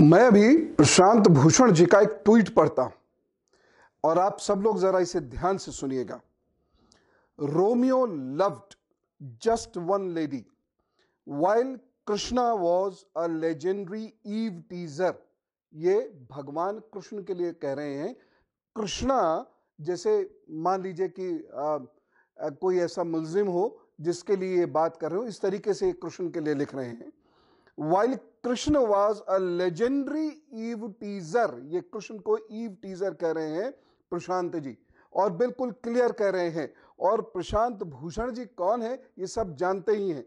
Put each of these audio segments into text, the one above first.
मैं अभी प्रशांत भूषण जी का एक ट्वीट पढ़ता हूं और आप सब लोग जरा इसे ध्यान से सुनिएगा Romeo loved just one lady while Krishna was a legendary eve teaser ये भगवान कृष्ण के लिए कह रहे हैं कृष्णा जैसे मान लीजिए कि आ, कोई ऐसा मुलजिम हो जिसके लिए ये बात कर रहे हो इस तरीके से कृष्ण के लिए लिख रहे हैं while Krishna was a legendary eve teaser ये कृष्ण को ईव टीजर कह रहे हैं प्रशांत जी और बिल्कुल क्लियर कह रहे हैं और प्रशांत भूषण जी कौन है ये सब जानते ही हैं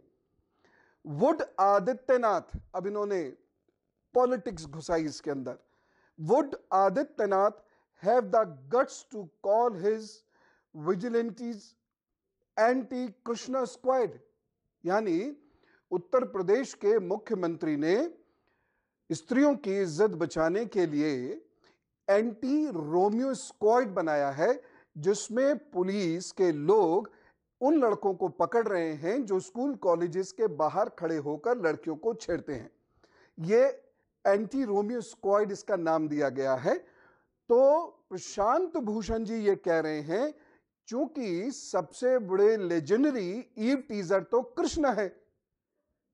वुड आदित्यनाथ अब इन्होंने पॉलिटिक्स घुसाई इसके अंदर would Adityanath have the guts to call his vigilantes anti Krishna squad यानी उत्तर प्रदेश के मुख्यमंत्री ने स्त्रियों की इज्जत बचाने के लिए एंटी रोमियो स्क्वाड बनाया है जिसमें पुलिस के लोग उन लड़कों को पकड़ रहे हैं जो स्कूल कॉलेजेस के बाहर खड़े होकर लड़कियों को छेड़ते हैं ये एंटी रोमियो स्क्वाड इसका नाम दिया गया है तो प्रशांत भूषण जी ये कह रहे हैं चूंकि सबसे बड़े लेजेंडरी ईव टीजर तो कृष्ण है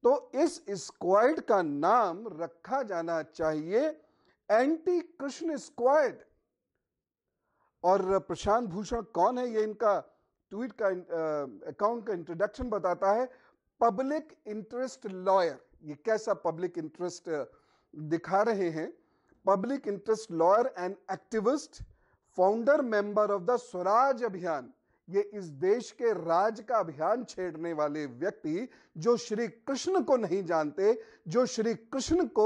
तो इस स्क्वाड का नाम रखा जाना चाहिए एंटी कृष्ण स्क्वाड और प्रशांत भूषण कौन है ये इनका ट्वीट का अकाउंट का इंट्रोडक्शन बताता है पब्लिक इंटरेस्ट लॉयर ये कैसा पब्लिक इंटरेस्ट दिखा रहे हैं public interest lawyer and activist founder member of the Swaraj Abhiyan ये इस देश के राज का अभियान छेड़ने वाले व्यक्ति जो श्री कृष्ण को नहीं जानते जो श्री कृष्ण को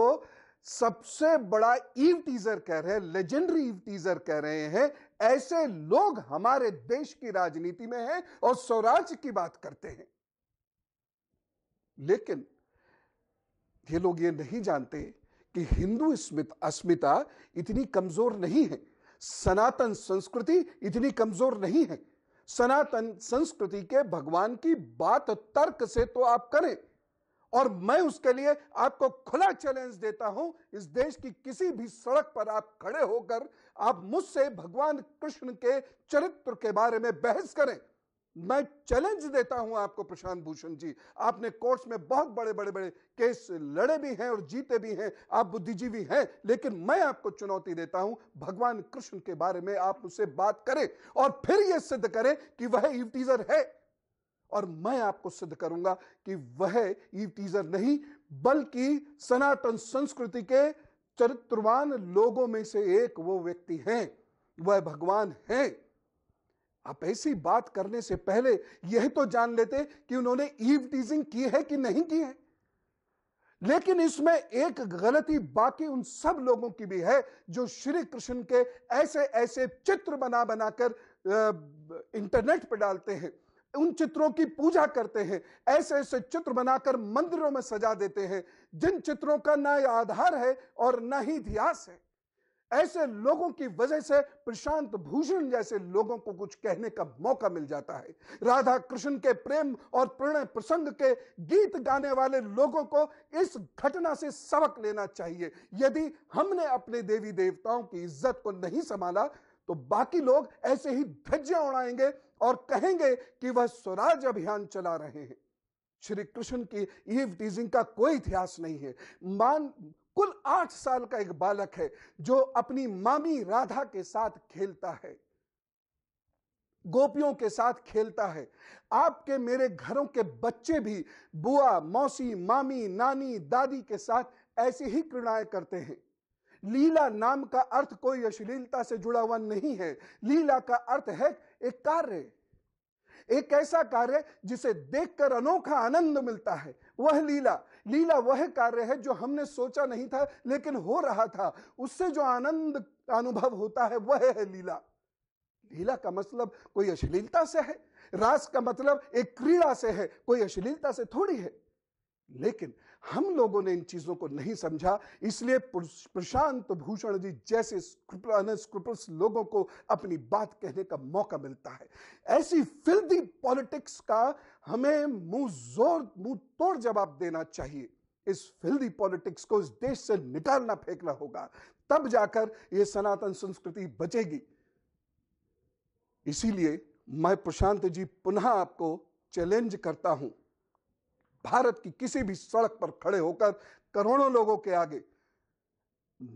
सबसे बड़ा ईव टीजर कह रहे हैं लेजेंडरी ईव टीजर कह रहे हैं ऐसे लोग हमारे देश की राजनीति में हैं और स्वराज की बात करते हैं लेकिन ये लोग ये नहीं जानते कि हिंदू अस्मिता इतनी कमजोर नहीं है सनातन संस्कृति इतनी कमजोर नहीं है सनातन संस्कृति के भगवान की बात तर्क से तो आप करें और मैं उसके लिए आपको खुला चैलेंज देता हूं इस देश की किसी भी सड़क पर आप खड़े होकर आप मुझसे भगवान कृष्ण के चरित्र के बारे में बहस करें मैं चैलेंज देता हूं आपको प्रशांत भूषण जी आपने कोर्ट्स में बहुत बड़े बड़े बड़े केस लड़े भी हैं और जीते भी हैं आप बुद्धिजीवी हैं लेकिन मैं आपको चुनौती देता हूं भगवान कृष्ण के बारे में आप उससे बात करें और फिर यह सिद्ध करें कि वह ईवटीजर है और मैं आपको सिद्ध करूंगा कि वह ईवटीजर नहीं बल्कि सनातन संस्कृति के चरित्रवान लोगों में से एक वो व्यक्ति हैं वह भगवान हैं आप ऐसी बात करने से पहले यह तो जान लेते कि उन्होंने ईव टीजिंग की है कि नहीं की है लेकिन इसमें एक गलती बाकी उन सब लोगों की भी है जो श्री कृष्ण के ऐसे ऐसे चित्र बना बनाकर इंटरनेट पर डालते हैं उन चित्रों की पूजा करते हैं ऐसे ऐसे चित्र बनाकर मंदिरों में सजा देते हैं जिन चित्रों का ना आधार है और ना ही इतिहास है ऐसे लोगों की वजह से प्रशांत भूषण जैसे लोगों को कुछ कहने का मौका मिल जाता है राधा कृष्ण के प्रेम और प्रणय प्रसंग के गीत गाने वाले लोगों को इस घटना से सबक लेना चाहिए यदि हमने अपने देवी देवताओं की इज्जत को नहीं संभाला तो बाकी लोग ऐसे ही धज्जियां उड़ाएंगे और कहेंगे कि वह स्वराज अभियान चला रहे हैं श्री कृष्ण की ईव टीजिंग का कोई इतिहास नहीं है मान कुल आठ साल का एक बालक है जो अपनी मामी राधा के साथ खेलता है गोपियों के साथ खेलता है आपके मेरे घरों के बच्चे भी बुआ मौसी मामी नानी दादी के साथ ऐसी ही क्रीड़ाएं करते हैं लीला नाम का अर्थ कोई अश्लीलता से जुड़ा हुआ नहीं है लीला का अर्थ है एक कार्य एक ऐसा कार्य जिसे देखकर अनोखा आनंद मिलता है वह लीला लीला वह कार्य है जो हमने सोचा नहीं था लेकिन हो रहा था उससे जो आनंद अनुभव होता है वह है लीला लीला का मतलब कोई अश्लीलता से है रास का मतलब एक क्रीड़ा से है कोई अश्लीलता से थोड़ी है लेकिन हम लोगों ने इन चीजों को नहीं समझा इसलिए प्रशांत भूषण जी जैसे लोगों को अपनी बात कहने का मौका मिलता है ऐसी फिल्दी पॉलिटिक्स का हमें मुंह जोर मुंह तोड़ जवाब देना चाहिए इस फिल्दी पॉलिटिक्स को इस देश से निकालना फेंकना होगा तब जाकर यह सनातन संस्कृति बचेगी इसीलिए मैं प्रशांत जी पुनः आपको चैलेंज करता हूं भारत की किसी भी सड़क पर खड़े होकर करोड़ों लोगों के आगे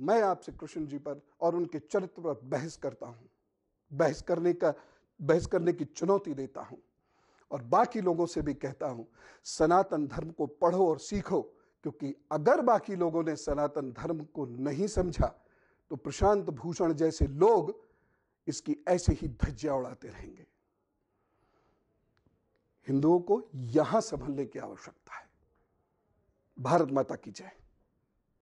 मैं आपसे कृष्ण जी पर और उनके चरित्र पर बहस करता हूं बहस करने का बहस करने की चुनौती देता हूं और बाकी लोगों से भी कहता हूं सनातन धर्म को पढ़ो और सीखो क्योंकि अगर बाकी लोगों ने सनातन धर्म को नहीं समझा तो प्रशांत भूषण जैसे लोग इसकी ऐसे ही धज्जिया उड़ाते रहेंगे हिंदुओं को यहां संभलने की आवश्यकता है भारत माता की जय